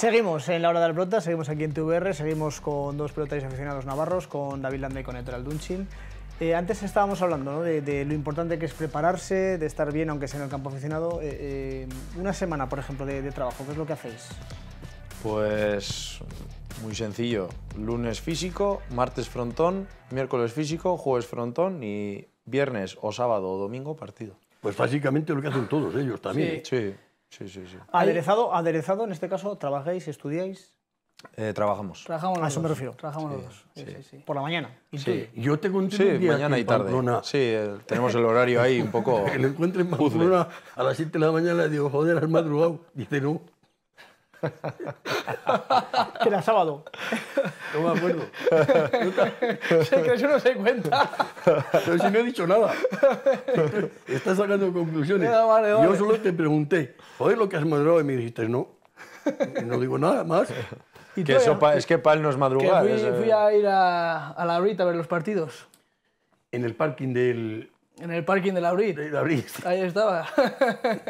Seguimos en la hora de la pelota, seguimos aquí en TVR, seguimos con dos pelotaris aficionados navarros, con David Landa y con Eter eh, antes estábamos hablando de, lo importante que es prepararse, de estar bien, aunque sea en el campo aficionado. Eh, eh, una semana, por ejemplo, de, trabajo, ¿qué es lo que hacéis? Pues muy sencillo. Lunes físico, martes frontón, miércoles físico, jueves frontón y viernes o sábado o domingo partido. Pues básicamente lo que hacen todos ellos también. Sí. sí. Sí, sí, sí. Aderezado, aderezado, en este caso, ¿trabajáis, estudiáis? Eh, trabajamos. Trabajamos a eso me refiero. Trabajamos los dos. Por la mañana. Sí. Yo tengo un sí, mañana y tarde. Sí, eh, tenemos el horario ahí un poco. el encuentren en Pamplona a las 7 de la mañana, digo, joder, has madrugado. Dice, no, que era sábado. No me acuerdo. sé que yo no se cuenta. Pero si no he dicho nada. Estás sacando conclusiones. Yo solo te pregunté, joder, lo que has madrugado y me dijiste, no. no digo nada más. ¿Y que eso es que pal no es madrugar. fui, eh. a ir a, la Aurita a ver los partidos. En el parking del... En el parking de la Ahí estaba.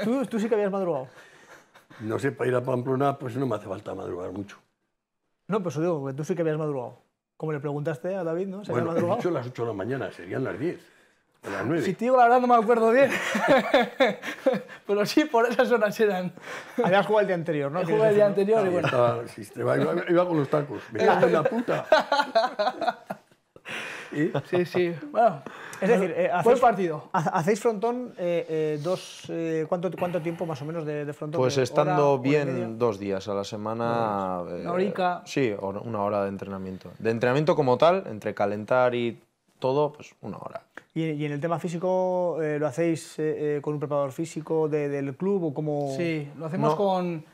tú sí que habías madrugado. No sé, para ir a Pamplona, pues no me hace falta madrugar mucho. No, pues lo digo, que tú sí que habías madrugado. Como le preguntaste a David, ¿no? ¿Se bueno, había madrugado? las 8 de la mañana, serían las 10. O las 9. Si te digo la verdad, no me acuerdo bien. Pero sí, por esas horas eran. Habías jugado el día anterior, ¿no? He jugado el día anterior y bueno. Estaba, iba, con los tacos. Me la puta. Sí, sí. Bueno, es decir, eh, pues, partido. Hacéis frontón eh, eh, dos, eh, ¿cuánto, ¿cuánto tiempo más o menos de, de frontón? Pues estando bien dos días a la semana. Eh, una Sí, una hora de entrenamiento. De entrenamiento como tal, entre calentar y todo, pues una hora. ¿Y, en el tema físico eh, lo hacéis con un preparador físico del club o como. Sí, lo hacemos con...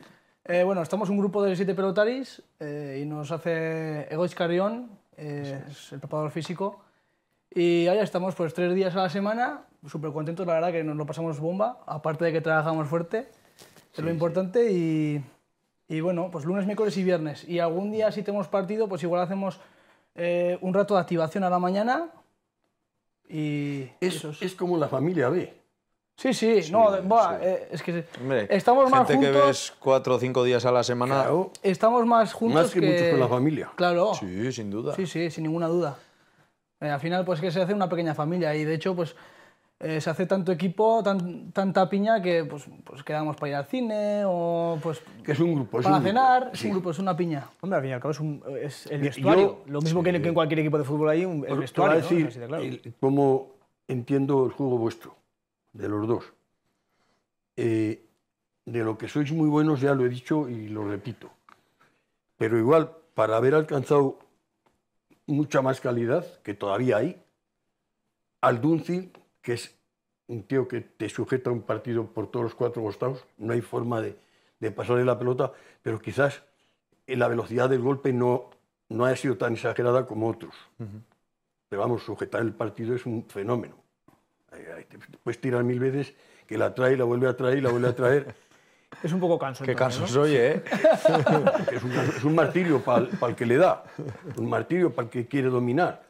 bueno, estamos un grupo de siete pelotaris y nos hace Egois Carrión, eh, es. el preparador físico. Y ahora estamos pues tres días a la semana, súper contentos, la verdad que nos lo pasamos bomba, aparte de que trabajamos fuerte, es lo importante, y, bueno, pues lunes, miércoles y viernes. Y algún día si tenemos partido, pues igual hacemos eh, un rato de activación a la mañana y... eso es. es como la familia B. Sí, sí, no, eh, es que estamos más gente juntos. que ves cuatro o cinco días a la semana. Estamos más juntos. Más que, muchos con la familia. Claro. Sí, sin duda. Sí, sí, sin ninguna duda. Eh, al final, pues que se hace una pequeña familia y de hecho, pues eh, se hace tanto equipo, tanta piña que pues, pues, quedamos para ir al cine o pues. es un grupo, Para cenar, es un grupo, es una piña. Hombre, al fin y al cabo es, un, el vestuario. lo mismo que en cualquier equipo de fútbol ahí, un, el pues, vestuario. Decir, como entiendo el juego vuestro de los dos. Eh, de lo que sois muy buenos ya lo he dicho y lo repito. Pero igual, para haber alcanzado mucha más calidad, que todavía hay, Aldunzi, que es un tío que te sujeta un partido por todos los cuatro costados, no hay forma de, de pasarle la pelota, pero quizás la velocidad del golpe no, no ha sido tan exagerada como otros. le Pero vamos, sujetar el partido es un fenómeno puedes tirar mil veces que la trae, la vuelve a traer, la vuelve a traer. Es un poco canso. Qué ¿eh? canso es, un, martirio para el que le da, un martirio para el que quiere dominar.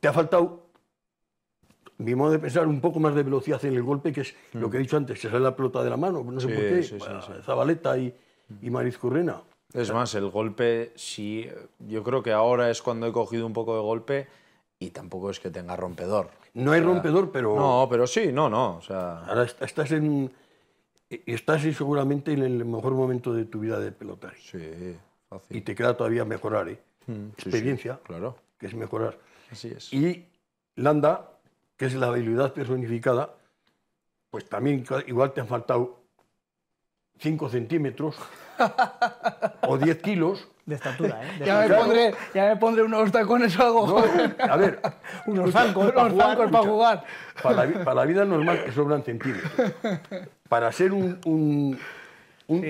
Te ha faltado, mi modo de pensar, un poco más de velocidad en el golpe, que es mm. lo que he dicho antes, se sale la pelota de la mano, no sé por qué, Zabaleta y, y Mariz Correna. Es más, el golpe, sí, yo creo que ahora es cuando he cogido un poco de golpe y tampoco es que tenga rompedor. No hay rompedor, pero... No, pero sí, no, no. O sea... Ahora estás en... Eh, estás seguramente en el mejor momento de tu vida de pelotaje. Sí, fácil. Y te queda todavía mejorar, ¿eh? Mm, Experiencia, claro. que es mejorar. Así es. Y Landa, que es la habilidad personificada, pues también igual te han faltado 5 centímetros o 10 kilos. De estatura, ¿eh? ya, me pondré, ya, me pondré, unos tacones o algo. a ver. unos zancos, para jugar. Para, jugar. Para, la, vida normal que sobran centímetros. Para ser un, un, un,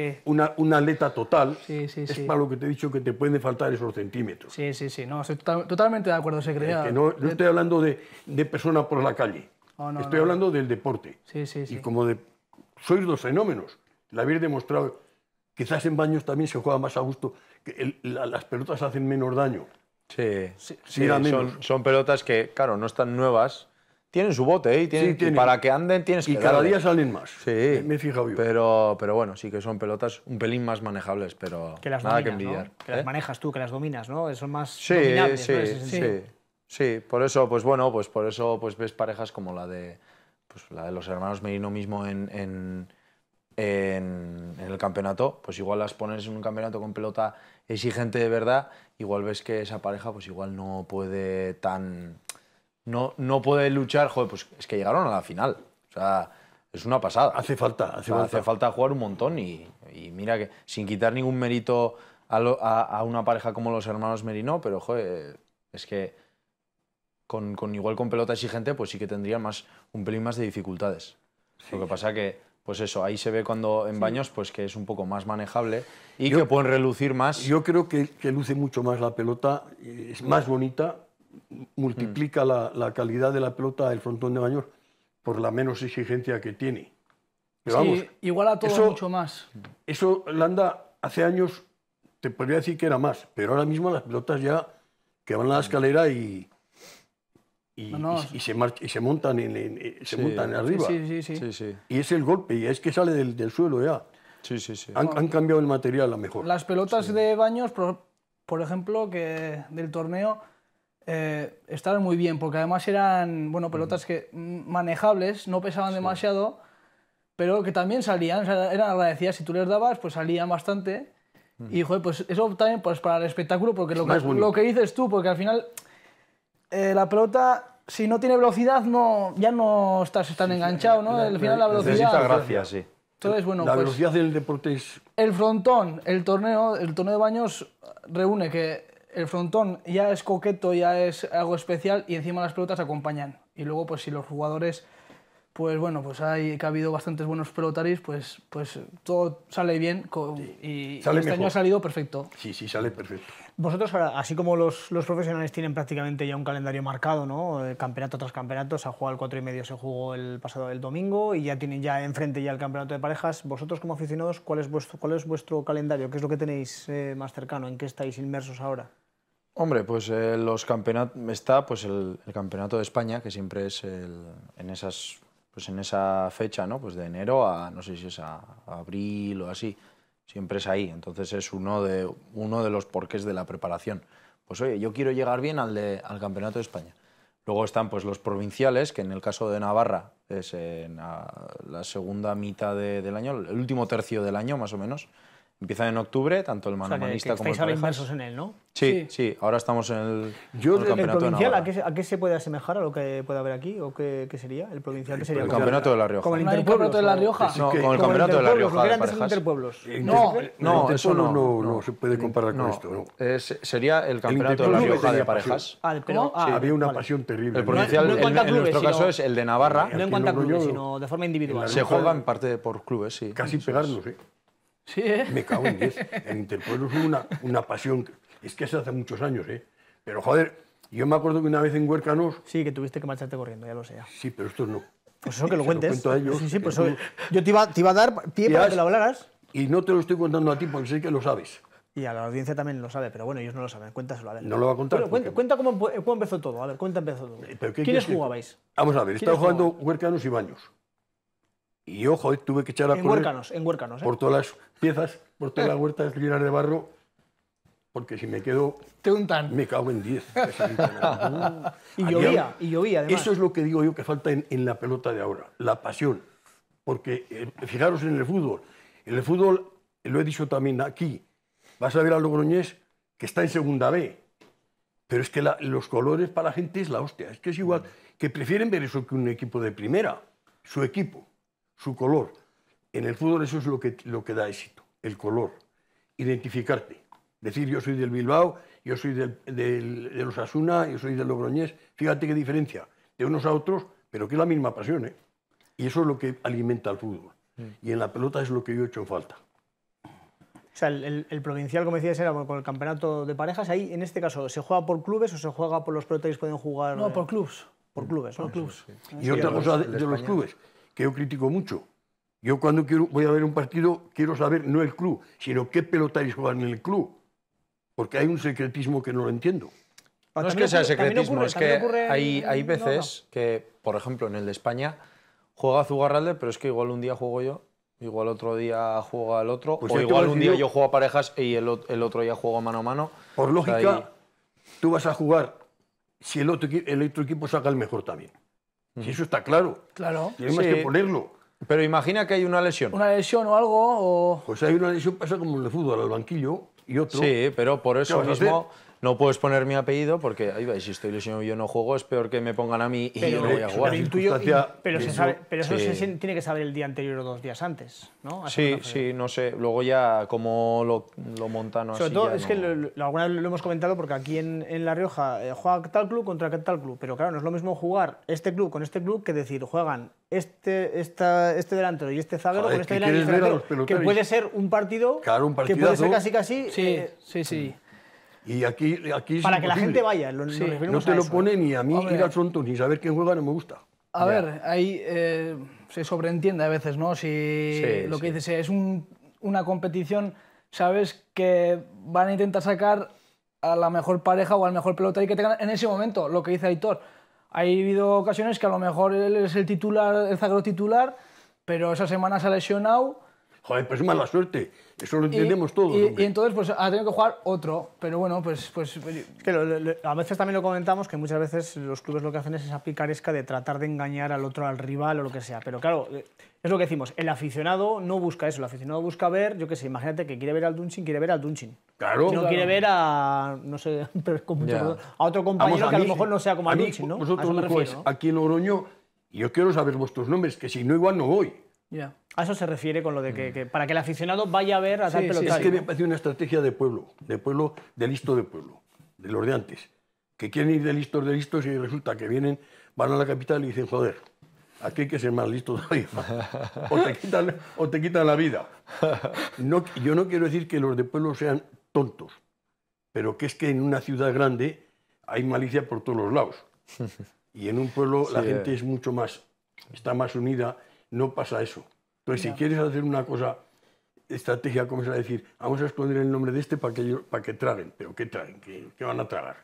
una, atleta total, sí, sí, es para lo que te he dicho que te pueden faltar esos centímetros. Sí, sí, sí. No, estoy totalmente de acuerdo, secretario. Es no, estoy hablando de, de persona por la calle. estoy hablando del deporte. Sí, sí, sí. Y como de, sois dos fenómenos la habéis demostrado. Quizás en baños también se juega más a gusto, que las pelotas hacen menos daño. Sí, Son, pelotas que, claro, no están nuevas, tienen su bote ¿eh? y, para que anden tienes y que. Y cada día salen más. Sí, me, fijo Pero, pero bueno, sí que son pelotas un pelín más manejables, pero que las nada que las ¿eh? manejas tú, que las dominas, ¿no? Son más. Sí, dominables, sí, sí. Sí, por eso, pues bueno, pues por eso pues ves parejas como la de, pues de los hermanos Merino mismo en en, el campeonato, pues igual las pones en un campeonato con pelota exigente de verdad, igual ves que esa pareja pues igual no puede tan... No, no puede luchar, joder, pues es que llegaron a la final. O sea, es una pasada. Hace falta, hace, falta. jugar un montón y, mira que sin quitar ningún mérito a, una pareja como los hermanos Merino, pero joder, es que con, igual con pelota exigente pues sí que tendría más, un pelín más de dificultades. Lo que pasa que pues eso, ahí se ve cuando en baños pues que es un poco más manejable y que pueden relucir más. Yo creo que, luce mucho más la pelota, eh, es más bonita, multiplica mm. la, calidad de la pelota del frontón de baño, por la menos exigencia que tiene. Pero vamos, igual a todo mucho más. Eso, Landa, hace años te podría decir que era más, pero ahora mismo las pelotas ya que van a la mm. escalera y y, se, y se montan, en, se montan arriba. Sí, sí, y es el golpe, y es que sale del, suelo ya. Han, han, cambiado el material a mejor. Las pelotas de baños, por, por, ejemplo, que del torneo eh, estaban muy bien, porque además eran bueno, pelotas mm. que mm, manejables, no pesaban demasiado, pero que también salían, eran agradecidas. Si tú les dabas, pues salían bastante. Mm. Y, joder, pues eso también pues, para el espectáculo, porque lo, que, lo que dices tú, porque al final eh, la pelota si no tiene velocidad no ya no estás tan enganchado, ¿no? Al final la velocidad. Necesita gracia, sí. Entonces, bueno, la pues, velocidad del deporte es el frontón, el torneo, el torneo de baños reúne que el frontón ya es coqueto, ya es algo especial y encima las pelotas acompañan. Y luego pues si los jugadores pues bueno, pues hay que ha habido bastantes buenos pelotaris, pues pues todo sale bien y, este año ha salido perfecto. Sí, sí, sale perfecto. Vosotros ahora, así como los, profesionales tienen prácticamente ya un calendario marcado, ¿no? Eh, campeonato tras campeonato, se ha jugado el 4 y medio, se jugó el pasado el domingo y ya tienen ya enfrente ya el campeonato de parejas. Vosotros como aficionados, ¿cuál es vuestro, cuál es vuestro calendario? ¿Qué es lo que tenéis eh, más cercano? ¿En qué estáis inmersos ahora? Hombre, pues eh, los está pues el, campeonato de España que siempre es en esas pues en esa fecha, ¿no? Pues de enero a no sé si es a abril o así siempre es ahí. Entonces es uno de, uno de los porqués de la preparación. Pues oye, yo quiero llegar bien al, Campeonato de España. Luego están pues, los provinciales, que en el caso de Navarra es en la segunda mitad del año, el último tercio del año más o menos. Empieza en octubre, tanto el manomanista o sea, que, como estáis el ahora inversos en él, ¿no? Sí, sí, ahora estamos en el, Yo, el el provincial, ¿a qué, se puede asemejar a lo que puede haber aquí? ¿O qué, sería? ¿El provincial? ¿Qué sería? El campeonato de La Rioja. ¿Como el campeonato de La Rioja? No, con el campeonato de La Rioja. de parejas. interpueblos. No, no, eso no, no, no, se puede comparar con esto. sería el campeonato de La Rioja de parejas. Ah, ah, había una pasión terrible. El provincial, en nuestro caso, es el de Navarra. No en cuanto a clubes, sino de forma individual. Se juega en parte por clubes, sí. Casi pegarnos, sí. Sí, ¿eh? Me cago en El Interpueblo es una, una pasión. Es que hace muchos años, ¿eh? Pero joder, yo me acuerdo que una vez en Huércanos... Sí, que tuviste que marcharte corriendo, ya lo sé. Sí, pero esto no. Pues eso que lo Se cuentes. Lo sí, pues yo te iba, te iba, a dar pie para que lo hablaras. Y no te lo estoy contando a ti porque sé que lo sabes. Y a la audiencia también lo sabe, pero bueno, ellos no lo saben. Cuéntaselo, a ver. No lo va a contar. cuenta, cómo, empezó todo, a ver, cuenta empezó todo. Eh, qué, ¿Quiénes jugabais? Vamos a ver, estaba jugando Huércanos y Baños. Y ojo, tuve que echar a en Huércanos, en huércanos, ¿eh? Por todas las piezas, por todas las eh. huertas llenas de barro, porque si me quedo. Te untan. Me cago en 10. y llovía, y llovía, además. Eso es lo que digo yo que falta en, en la pelota de ahora, la pasión. Porque eh, fijaros en el fútbol. En el fútbol, lo he dicho también aquí, vas a ver a Logroñés que está en segunda B. Pero es que los colores para la gente es la hostia. Es que es igual, mm. que prefieren ver eso que un equipo de primera, su equipo su color. En el fútbol eso es lo que, lo que da éxito, el color, identificarte. Decir yo soy del Bilbao, yo soy del, de los Asuna, yo soy del Logroñés. Fíjate qué diferencia de unos a otros, pero que es la misma pasión. ¿eh? Y eso es lo que alimenta el fútbol. Mm. Y en la pelota es lo que yo he hecho en falta. O sea, el, provincial, como decías, era con el campeonato de parejas. Ahí, en este caso, ¿se juega por clubes o se juega por los que pueden jugar? No, eh? por clubes. Por clubes, ¿no? Por clubes. Y otra cosa de los clubes que yo critico mucho. Yo cuando quiero, voy a ver un partido quiero saber no el club, sino qué pelotaris juegan en el club. Porque hay un secretismo que no lo entiendo. Ah, no, es que sea secretismo, es que hay, veces que, por ejemplo, en el de España juega Zugarralde, pero es que igual un día juego yo, igual otro día juega el otro, pues o igual un día yo juego a parejas y el, el, otro día juego mano a mano. Por lógica, tú vas a jugar si el otro, el otro equipo saca el mejor también. Y eso está claro. Claro. Tienes más que ponerlo. Pero imagina que hay una lesión. Una lesión o algo. O... Pues hay una lesión, pasa como en el fútbol, al banquillo y otro. Sí, pero por eso mismo no puedes poner mi apellido porque si estoy lesionado y yo no juego es peor que me pongan a mí y yo no voy a jugar. Pero, se sabe, pero eso se tiene que saber el día anterior o dos días antes, ¿no? sí, sí, no sé. Luego ya como lo, montan Sobre todo es que lo, alguna vez lo hemos comentado porque aquí en, La Rioja eh, juega tal club contra tal club, pero claro, no es lo mismo jugar este club con este club que decir juegan este, esta, este delantero y este zaguero con este delantero, este que puede ser un partido, claro, un partido. que puede ser casi casi... Sí, eh, sí, sí. Y aquí, aquí Para que la gente vaya, No te lo pone ni a mí ir a frontón ni saber quién juega no me gusta. A ver, ahí eh, se sobreentiende a veces, ¿no? Si lo que dices es una competición, sabes que van a intentar sacar a la mejor pareja o al mejor pelota y que tengan en ese momento, lo que dice Aitor. Ha habido ocasiones que a lo mejor él es el titular, el zaguero titular, pero esa semana se ha lesionado Joder, pues mala suerte. Eso lo entendemos todos. Y, entonces pues ha tenido que jugar otro, pero bueno, pues... pues a veces también lo comentamos, que muchas veces los clubes lo que hacen es esa picaresca de tratar de engañar al otro, al rival o lo que sea. Pero claro, eh, es lo que decimos, el aficionado no busca eso, el aficionado busca ver, yo qué sé, imagínate que quiere ver al Dunchin, quiere ver al Dunchin. Claro. No quiere ver a, no sé, a otro compañero que a lo mejor no sea como al Dunchin, ¿no? Vosotros, pues, aquí en Oroño, yo quiero saber vuestros nombres, que si no igual no voy. Ya. A eso se refiere con lo de mm. que, para que el aficionado vaya a ver a tal sí, pelotario. es que me parece una estrategia de pueblo, de pueblo, de listo de pueblo, de los de antes, que quieren ir de listos de listos y resulta que vienen, van a la capital y dicen, joder, aquí hay que ser más listos todavía. O te quitan, o te quitan la vida. No, yo no quiero decir que los de pueblo sean tontos, pero que es que en una ciudad grande hay malicia por todos los lados. Y en un pueblo la gente eh. es mucho más, está más unida, no pasa eso. Entonces, pues si quieres hacer una cosa, estrategia va a decir, vamos a esconder el nombre de este para que, para que traguen, pero ¿qué traguen? ¿Qué, van a tragar?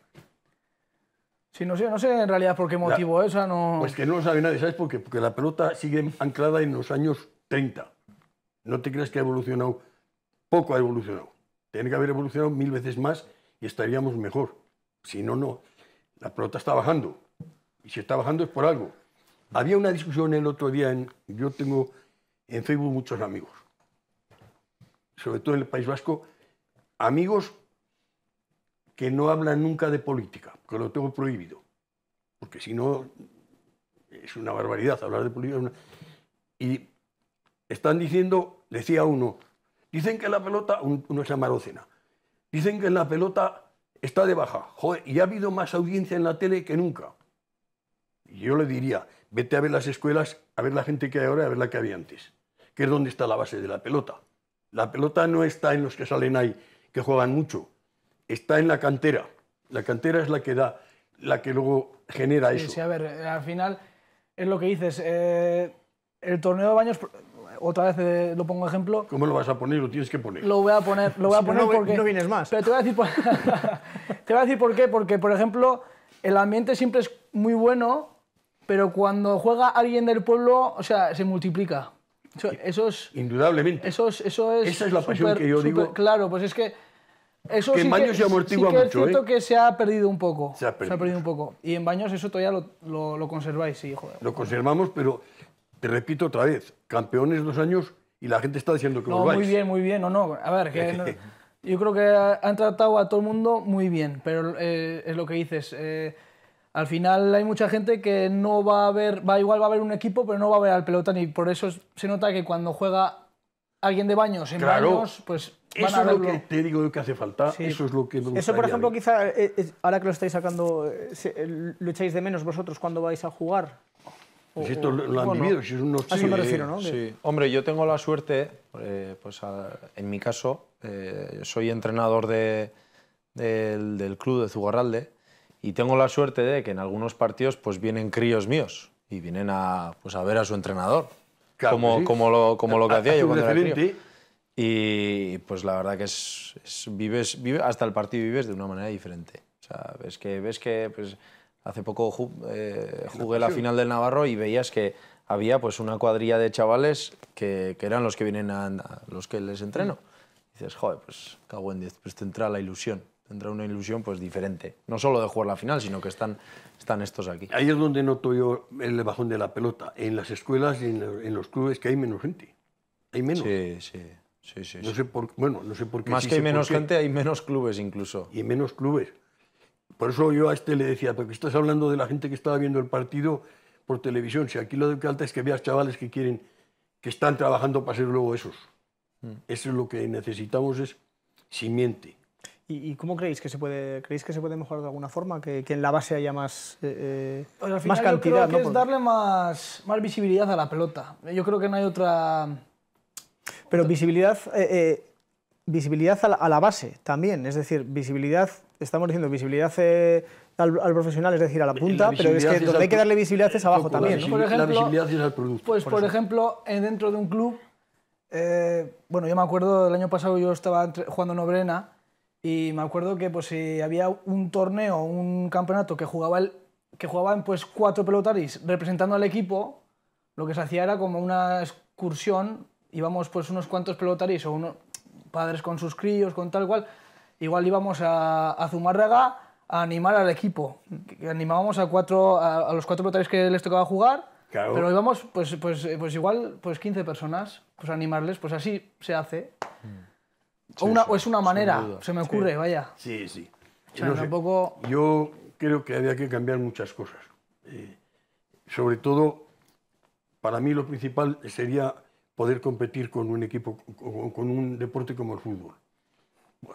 Sí, no sé, no sé en realidad por qué motivo eso. ¿eh? esa no... Pues que no lo sabe nadie, ¿sabes por qué? Porque la pelota sigue anclada en los años 30. No te creas que ha evolucionado, poco ha evolucionado. Tiene que haber evolucionado mil veces más y estaríamos mejor. Si no, no. La pelota está bajando. Y si está bajando es por algo. Había una discusión el otro día, en, yo tengo en Facebook muchos amigos, sobre todo en el País Vasco, amigos que no hablan nunca de política, que lo tengo prohibido, porque si no es una barbaridad hablar de política. Y están diciendo, decía uno, dicen que la pelota, uno es llama dicen que la pelota está de baja, y ha habido más audiencia en la tele que nunca. Y yo le diría, Vete a ver las escuelas, a ver la gente que hay ahora y a ver la que había antes, que es donde está la base de la pelota. La pelota no está en los que salen ahí, que juegan mucho, está en la cantera. La cantera es la que da, la que luego genera eso. Sí, a ver, al final es lo que dices. Eh, el torneo de baños, otra vez eh, lo pongo ejemplo. ¿Cómo lo vas a poner? Lo tienes que poner. Lo voy a poner, lo porque. No vienes más. Pero te voy a decir te voy a decir por qué. Porque, por ejemplo, el ambiente siempre es muy bueno pero cuando juega alguien del pueblo, o sea, se multiplica. Eso, es, Indudablemente. Eso es, eso es Esa es la pasión que yo digo. Claro, pues es que. Eso que en Baños se amortigua sí que mucho. Es cierto ¿eh? que se ha perdido un poco. Se ha perdido. Se ha perdido un poco. Y en Baños eso todavía lo, conserváis, sí, joder. Lo conservamos, pero te repito otra vez: campeones dos años y la gente está diciendo que no, Muy bien, muy bien. ¿o no. A ver, yo creo que han tratado a todo el mundo muy bien, pero eh, es lo que dices. Eh, al final hay mucha gente que no va a ver, va igual va a haber un equipo, pero no va a ver al pelotón y por eso se nota que cuando juega alguien de baños en baños, pues eso es lo que te digo que hace falta. Eso es lo que Eso, por ejemplo, quizá eh, eh, ahora que lo estáis sacando, eh, lo echáis de menos vosotros cuando vais a jugar. Pues lo pues han vivido, es un A me refiero, ¿no? Hombre, yo tengo la suerte, pues en mi caso, soy entrenador de, del, del, club de Zugarralde y tengo la suerte de que en algunos partidos pues vienen críos míos y vienen a, pues, a ver a su entrenador, como, como, lo, como lo que hacía yo cuando era crío. Y pues la verdad que es, vives, hasta el partido vives de una manera diferente. ves que, ves que pues, hace poco eh, jugué la final del Navarro y veías que había pues una cuadrilla de chavales que, que eran los que vienen a, los que les entreno. Y mm. dices, joder, pues cago en 10, pues te entra la ilusión tendrá una ilusión pues diferente. No solo de jugar la final, sino que están, están estos aquí. Ahí es donde noto yo el bajón de la pelota, en las escuelas y en los clubes que hay menos gente. Hay menos. Sí, sí. Sí, sí, no sé por, bueno, no sé por qué. Más que hay menos gente, hay menos clubes incluso. Y menos clubes. Por eso yo a este le decía, porque estás hablando de la gente que estaba viendo el partido por televisión. Si aquí lo que falta es que veas chavales que quieren, que están trabajando para ser luego esos. Mm. Eso es lo que necesitamos, es simiente. ¿Y, cómo creéis que se puede creéis que se puede mejorar de alguna forma? Que, en la base haya más, eh, eh pues más cantidad. Yo creo que es darle más, más visibilidad a la pelota. Yo creo que no hay otra. Pero visibilidad. Eh, eh, visibilidad a la, base también, es decir, visibilidad, estamos diciendo visibilidad al, al, profesional, es decir, a la punta, pero es que donde hay que darle visibilidad es abajo también. La, por ejemplo, visibilidad es al producto. Pues, por, ejemplo, dentro de un club, bueno, yo me acuerdo, el año pasado yo estaba jugando en Obrena y me acuerdo que pues, si eh, había un torneo, un campeonato que, jugaba el, que jugaban pues, cuatro pelotaris representando al equipo, lo que se hacía era como una excursión, íbamos pues, unos cuantos pelotaris o unos padres con sus críos, con tal cual, igual íbamos a, a Zumárraga a animar al equipo, animábamos a, cuatro, a, los cuatro pelotaris que les tocaba jugar. Pero íbamos, pues, pues, pues igual, pues 15 personas, pues animarles, pues así se hace. Mm o, una, es una manera, se me ocurre, vaya. Sí, sí. yo creo que había que cambiar muchas cosas. Eh, sobre todo, para mí lo principal sería poder competir con un equipo, con, un deporte como el fútbol.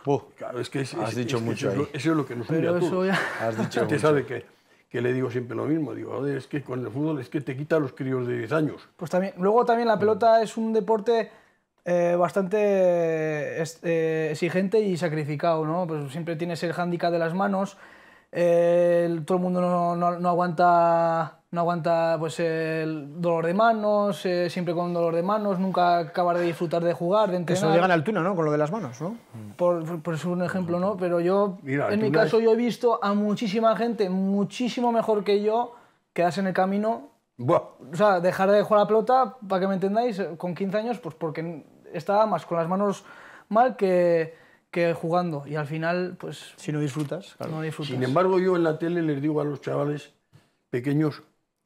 Oh, claro, es que has dicho mucho eso, ahí. eso es lo que nos une tú. Ya... Usted sabe que, le digo siempre lo mismo, digo, es que con el fútbol es que te quita los críos de 10 años. Pues también, luego también la mm. pelota es un deporte eh, bastante eh, exigente y sacrificado, ¿no? Pues siempre tienes el hándicap de las manos, todo el mundo no, aguanta, no aguanta pues, el dolor de manos, eh, siempre con dolor de manos, nunca acabar de disfrutar de jugar, de entrenar. Eso llega a altura, ¿no? Con lo de las manos, ¿no? Por, por eso es un ejemplo, ¿no? Pero yo, en mi caso, yo he visto a muchísima gente muchísimo mejor que yo quedarse en el camino Buah. O sea, dejar de jugar a la pelota, para que me entendáis, con 15 años, pues porque estaba más con las manos mal que, jugando. Y al final, pues... Si no disfrutas, no disfrutas. Sin embargo, yo en la tele les digo a los chavales pequeños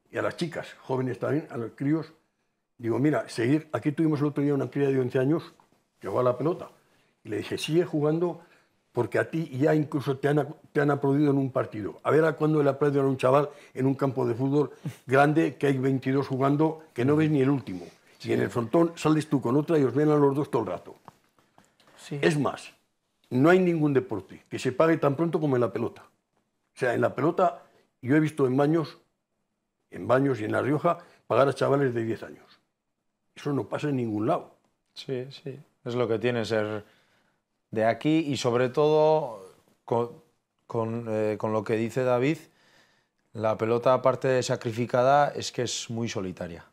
y a las chicas, jóvenes también, a los críos, digo, mira, seguir... Aquí tuvimos el otro día una cría de 11 años que a la pelota. Y le dije, sigue jugando porque a ti ya incluso te han, te han aplaudido en un partido. A ver a cuándo le aplaudieron a un chaval en un campo de fútbol grande que hay 22 jugando que no ves ni el último. Y en el frontón sales tú con otra y os ven a los dos todo el rato. Sí. Es más, no hay ningún deporte que se pague tan pronto como en la pelota. O sea, en la pelota yo he visto en baños, en baños y en La Rioja, pagar a chavales de 10 años. Eso no pasa en ningún lado. Sí, sí. Es lo que tiene ser de aquí y sobre todo con eh, lo que dice David, la pelota aparte de sacrificada es que es muy solitaria.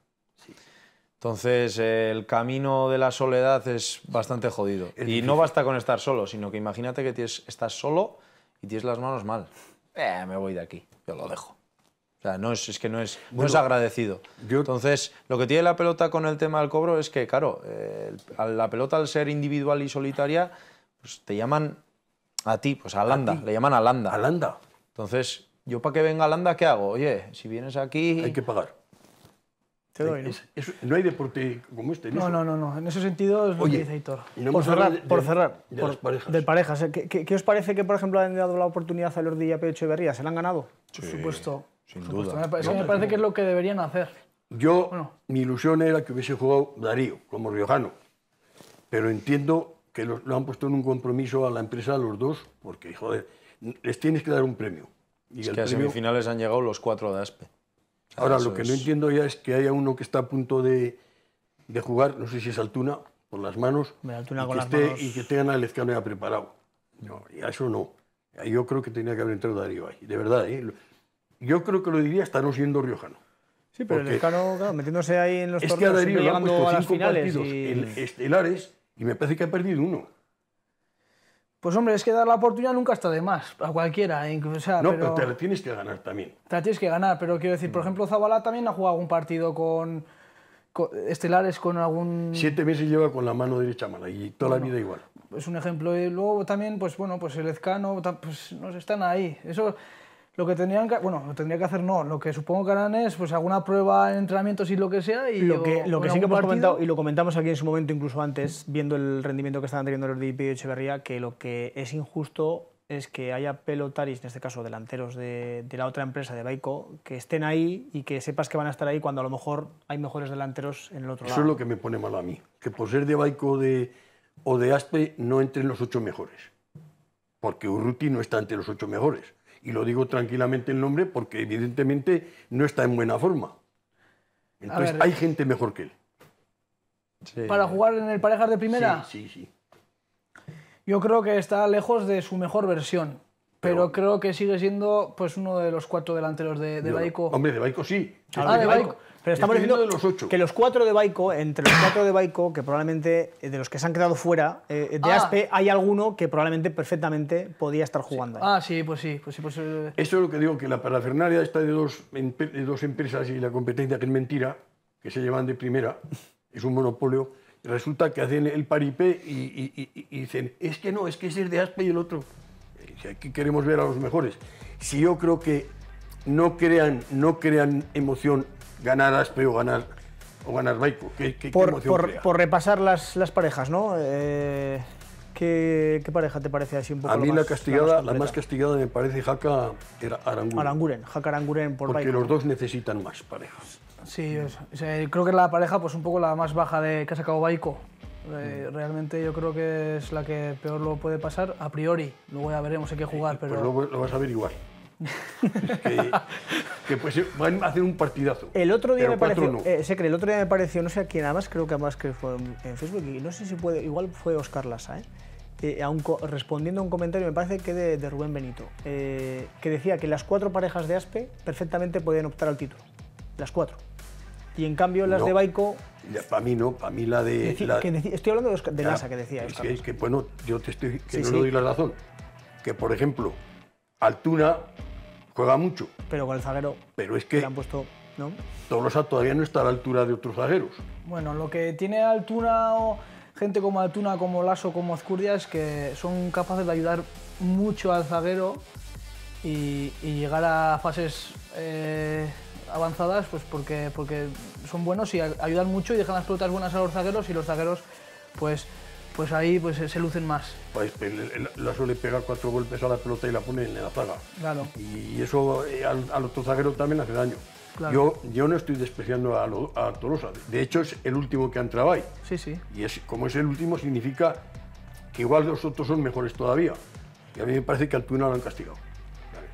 Entonces, el camino de la soledad es bastante jodido. y no basta con estar solo, sino que imagínate que tienes, estás solo y tienes las manos mal. Eh, me voy de aquí, yo lo dejo. O sea, no es, que no es, agradecido. Entonces, lo que tiene la pelota con el tema del cobro es que, claro, eh, la pelota al ser individual y solitaria, pues te llaman a ti, pues a Landa, le llaman a Landa. A Landa. Entonces, yo para que venga Landa, ¿qué hago? Oye, si vienes aquí... Hay que pagar. Eh, ¿no? hay deporte como este, ¿no? No, no, no, En ese sentido es lo que dice Hitor. por, cerrar, de, por cerrar, parejas. ¿eh? ¿Qué, os parece que, por ejemplo, han dado la oportunidad a Lordi y a ¿Se la han ganado? por supuesto. Sin duda. Me, parece, me que es lo que deberían hacer. Yo, mi ilusión era que hubiese jugado Darío, como riojano. Pero entiendo que lo, han puesto en un compromiso a la empresa, a los dos, porque, joder, les tienes que dar un premio. Y es que a semifinales han llegado los cuatro de Aspe. Ahora, lo que no entiendo ya es que haya uno que está a punto de, jugar, no sé si es Altuna, por las manos, y, que las manos... que Lezcano ya preparado. No, a eso no. Yo creo que tenía que haber entrado Darío ahí, de verdad. ¿eh? Yo creo que lo diría hasta no siendo riojano. Sí, pero el escano, claro, metiéndose ahí en los es torneos, que a Darío finales y... Ares y me parece que ha perdido uno. Pues hombre, es que dar la oportunidad nunca está de más, a cualquiera. incluso. no, pero, te la tienes que ganar también. Te la tienes que ganar, pero quiero decir, por mm. ejemplo, Zabala también ha jugado un partido con, estelares con algún... Siete meses lleva con la mano derecha mala y toda la vida igual. Es un ejemplo. Y luego también, pues bueno, pues el Ezcano, pues no están ahí. Eso lo que tendrían que, bueno, lo tendría que hacer no, lo que supongo que harán es pues alguna prueba en entrenamientos y lo que sea. Y lo que, lo sí que hemos comentado, y lo comentamos aquí en su momento incluso antes, viendo el rendimiento que estaban teniendo los de y Echeverría, que lo que es injusto es que haya pelotaris, en este caso delanteros de, de, la otra empresa, de Baico, que estén ahí y que sepas que van a estar ahí cuando a lo mejor hay mejores delanteros en el otro lado. Eso es lo que me pone malo a mí, que por ser de Baico de, o de Aspe no entren los ocho mejores, porque Urruti no está entre los ocho mejores y lo digo tranquilamente el nombre porque evidentemente no está en buena forma. Entonces hay gente mejor que él. ¿Para jugar en el parejas de primera? sí, sí. Yo creo que está lejos de su mejor versión. Pero, creo que sigue siendo pues uno de los cuatro delanteros de, Baico. Hombre, de Baico sí. Ah, de Baico. Pero estamos diciendo que los cuatro de Baico, entre los cuatro de Baico, que probablemente eh, de los que se han quedado fuera, eh, de Aspe, ah. hay alguno que probablemente perfectamente podía estar jugando. ahí. Ah, sí, pues sí. Pues sí pues, eh. Eso es lo que digo, que la parafernalia está de dos, dos empresas y la competencia que es mentira, que se llevan de primera, es un monopolio. Resulta que hacen el paripé y, dicen, es que no, es que es es de Aspe y el otro si aquí queremos ver a los mejores, si yo creo que no crean, no crean emoción ganar Aspe o ganar, o ganar Baico, por, repasar las, las parejas, ¿no? Eh, ¿qué, pareja te parece así un poco A mí la, más, castigada, la más, castigada me parece Jaca era Aranguren. Aranguren, Jaca Aranguren por Porque los dos necesitan más parejas. Sí, creo que es la pareja pues un poco la más baja de que ha sacado Baico eh, mm. realmente yo creo que es la que peor lo puede pasar a priori. Luego ya veremos hay qué jugar. Pues pero... lo vas a ver igual. que pues van a hacer un partidazo. El otro día me pareció, no. Eh, el otro día me pareció, no sé a quién además, creo que además que fue en Facebook y no sé si puede, igual fue Oscar Lassa, ¿eh? respondiendo a un comentario, me parece que de, de Rubén Benito, eh, que decía que las cuatro parejas de Aspe perfectamente podían optar al título. Las cuatro. Y en cambio las de Baico... Para mí no, para mí la de... estoy hablando de, Oscar, que decía. Es que, bueno, yo te estoy... Que no le doy la razón. Que, por ejemplo, Altuna juega mucho. Pero con el zaguero Pero es que, le han puesto... ¿no? Tolosa todavía no está a la altura de otros zagueros. Bueno, lo que tiene Altuna o gente como Altuna, como Lasso, como Azcurdia es que son capaces de ayudar mucho al zaguero y, llegar a fases... Eh, avanzadas pues porque, porque son buenos y ayudan mucho y dejan las pelotas buenas a los zagueros y los zagueros pues, pues ahí pues, se lucen más. Pues la suele pegar cuatro golpes a la pelota y la pone en la zaga. Y eso eh, al, los otro zaguero también hace daño. Yo, yo no estoy despreciando a, lo, Tolosa. De hecho, es el último que han entrado ahí. Sí, sí. Y es, como es el último, significa que igual los otros son mejores todavía. Y a mí me parece que al Tuna lo han castigado.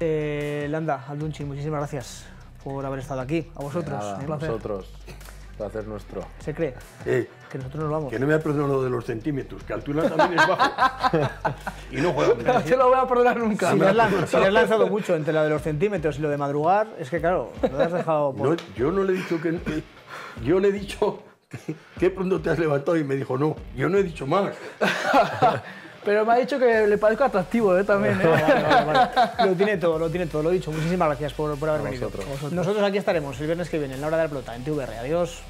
Eh, Landa, Aldunchi, muchísimas gracias por haber estado aquí. A vosotros, un placer. A nuestro. ¿Se cree? que nosotros nos vamos. Que no me ha perdonado lo de los centímetros, que altura también es bajo. y no juego. No te lo voy a perdonar nunca. Si, le has, lanzado, mucho entre lo de los centímetros y lo de madrugar, es que claro, lo has dejado... yo no le he dicho que... Yo le he dicho... que pronto te has levantado? Y me dijo, no, yo no he dicho más. Pero me ha dicho que le parezco atractivo ¿eh? también. Eh. Lo tiene todo, lo tiene todo, lo he dicho. Muchísimas gracias por, por haber venido. Nosotros aquí estaremos el viernes que viene, en la hora de la pelota, en TVR. Adiós.